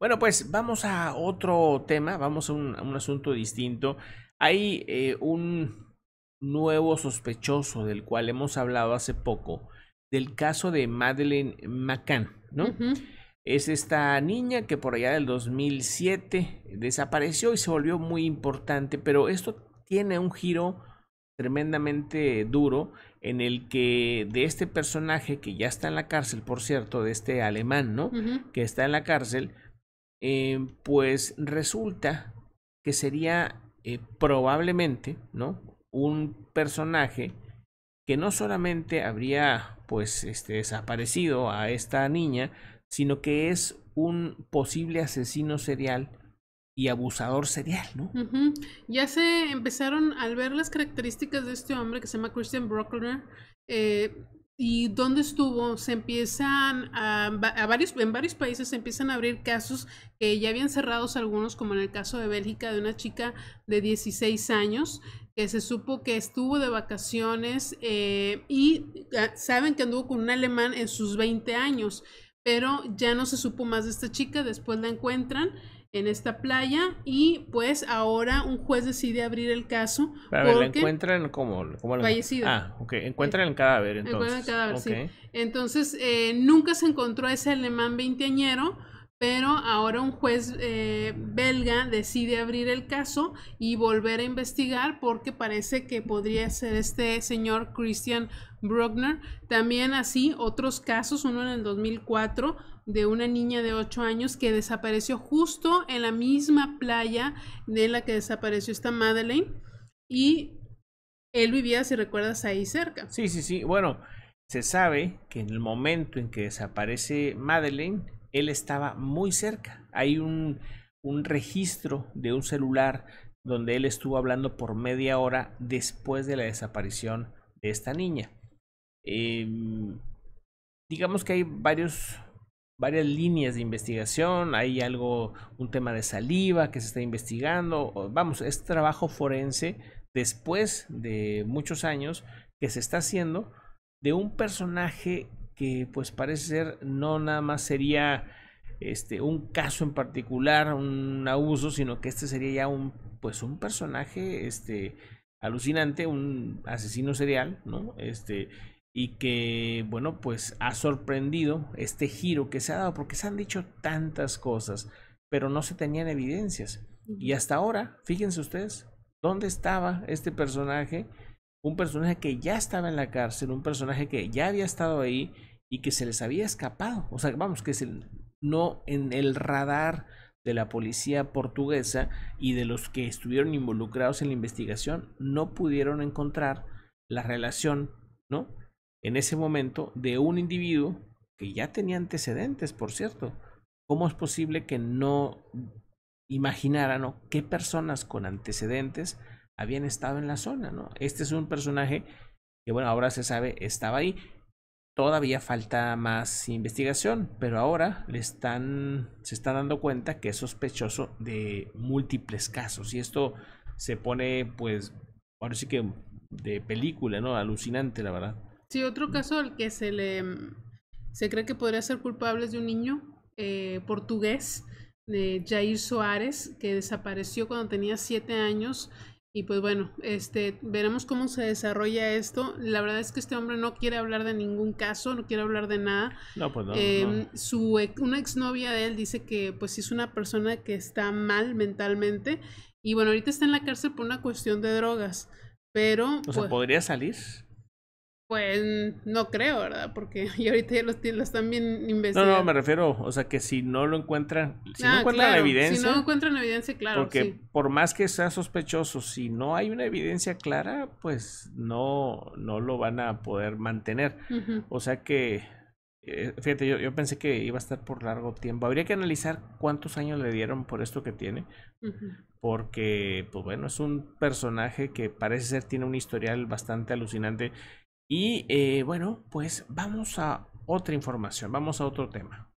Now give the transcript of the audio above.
Bueno, pues vamos a otro tema, vamos a un, asunto distinto. Hay eh, un nuevo sospechoso del cual hemos hablado hace poco, del caso de Madeleine McCann, ¿no? Es esta niña que por allá del 2007 desapareció y se volvió muy importante, pero esto tiene un giro tremendamente duro en el que de este personaje que ya está en la cárcel, por cierto, de este alemán, ¿no? Que está en la cárcel, eh, pues resulta que sería eh, probablemente, ¿no? Un personaje que no solamente habría, pues, este, desaparecido a esta niña, sino que es un posible asesino serial y abusador serial, ¿no? Ya se empezaron al ver las características de este hombre que se llama Christian Brockner, eh, y dónde estuvo, se empiezan a, varios, en varios países se empiezan a abrir casos que ya habían cerrados algunos, como en el caso de Bélgica, de una chica de 16 años que se supo que estuvo de vacaciones eh, y ah, saben que anduvo con un alemán en sus 20 años pero ya no se supo más de esta chica, después la encuentran en esta playa y pues ahora un juez decide abrir el caso. A ¿la encuentran como, la... fallecida. Ah, ok, encuentran el cadáver entonces. Encuentran el cadáver, sí. Entonces eh, nunca se encontró ese alemán veinteañero pero ahora un juez eh, belga decide abrir el caso y volver a investigar porque parece que podría ser este señor Christian Bruckner. También así otros casos, uno en el 2004 de una niña de 8 años que desapareció justo en la misma playa de la que desapareció esta Madeleine y él vivía, si recuerdas, ahí cerca. Sí, sí, sí. Bueno, se sabe que en el momento en que desaparece Madeleine, él estaba muy cerca. Hay un, registro de un celular donde él estuvo hablando por media hora después de la desaparición de esta niña. Em, digamos que hay varios, varias líneas de investigación, hay algo, un tema de saliva que se está investigando, vamos, es trabajo forense después de muchos años que se está haciendo de un personaje que pues parece ser no nada más sería este, un caso en particular, un abuso, sino que este sería ya un, pues un personaje, este, alucinante, un asesino serial, ¿no? Este, y que, bueno, pues ha sorprendido este giro que se ha dado, porque se han dicho tantas cosas, pero no se tenían evidencias. Y hasta ahora, fíjense ustedes, ¿dónde estaba este personaje? un personaje que ya estaba en la cárcel, un personaje que ya había estado ahí y que se les había escapado. O sea, vamos, que no en el radar de la policía portuguesa y de los que estuvieron involucrados en la investigación no pudieron encontrar la relación, ¿no? En ese momento de un individuo que ya tenía antecedentes, por cierto. ¿Cómo es posible que no imaginaran qué personas con antecedentes habían estado en la zona, ¿no? Este es un personaje que, bueno, ahora se sabe, estaba ahí. Todavía falta más investigación, pero ahora le están, se están dando cuenta que es sospechoso de múltiples casos. Y esto se pone, pues, ahora sí que de película, ¿no? Alucinante, la verdad. Sí, otro mm. caso al que se le mm, se cree que podría ser culpable es de un niño eh, portugués, de Jair Soares, que desapareció cuando tenía siete años y pues bueno, este, veremos cómo se desarrolla esto. La verdad es que este hombre no quiere hablar de ningún caso, no quiere hablar de nada. No, pues em, Su ex, una exnovia de él dice que pues es una persona que está mal mentalmente. Y bueno, ahorita está en la cárcel por una cuestión de drogas. Pero. O sea, pues ¿podría salir? Pues no creo, ¿verdad? Porque y ahorita ya los, los están bien investigando. No, no, me refiero, o sea, que si no lo encuentran, si no ah, encuentran evidencia. Si no encuentran evidencia, claro. Porque por más que sea sospechoso, si no hay una evidencia clara, pues no, no lo van a poder mantener. O sea que, eh, fíjate, yo, yo, pensé que iba a estar por largo tiempo. Habría que analizar cuántos años le dieron por esto que tiene. Porque, pues bueno, es un personaje que parece ser tiene un historial bastante alucinante y eh, bueno, pues vamos a otra información, vamos a otro tema.